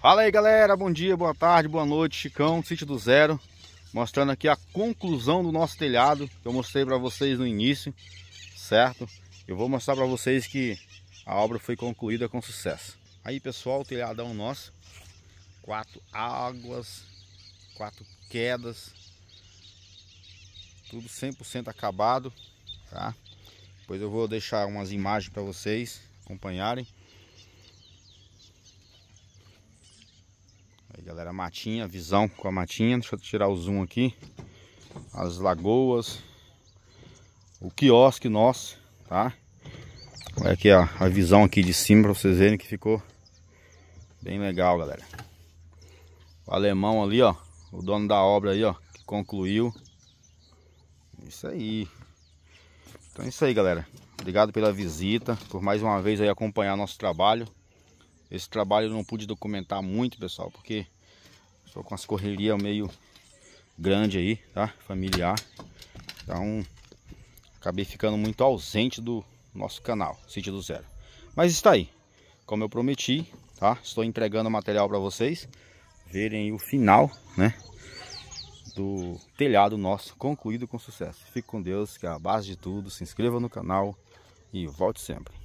Fala aí galera, bom dia, boa tarde, boa noite, Chicão, Sítio do Zero Mostrando aqui a conclusão do nosso telhado Que eu mostrei para vocês no início, certo? Eu vou mostrar para vocês que a obra foi concluída com sucesso Aí pessoal, o telhadão nosso Quatro águas, quatro quedas Tudo 100% acabado, tá? Depois eu vou deixar umas imagens para vocês acompanharem Aí galera, matinha, visão com a matinha. Deixa eu tirar o zoom aqui. As lagoas. O quiosque nosso, tá? Olha aqui ó, a visão aqui de cima pra vocês verem que ficou bem legal, galera. O alemão ali, ó. O dono da obra aí, ó. Que concluiu. Isso aí. Então é isso aí, galera. Obrigado pela visita, por mais uma vez aí acompanhar nosso trabalho. Esse trabalho eu não pude documentar muito, pessoal, porque estou com as correrias meio grande aí, tá? Familiar. Então, acabei ficando muito ausente do nosso canal, Sítio do Zero. Mas está aí, como eu prometi, tá? Estou entregando o material para vocês verem o final, né? Do telhado nosso concluído com sucesso. Fique com Deus, que é a base de tudo. Se inscreva no canal e volte sempre.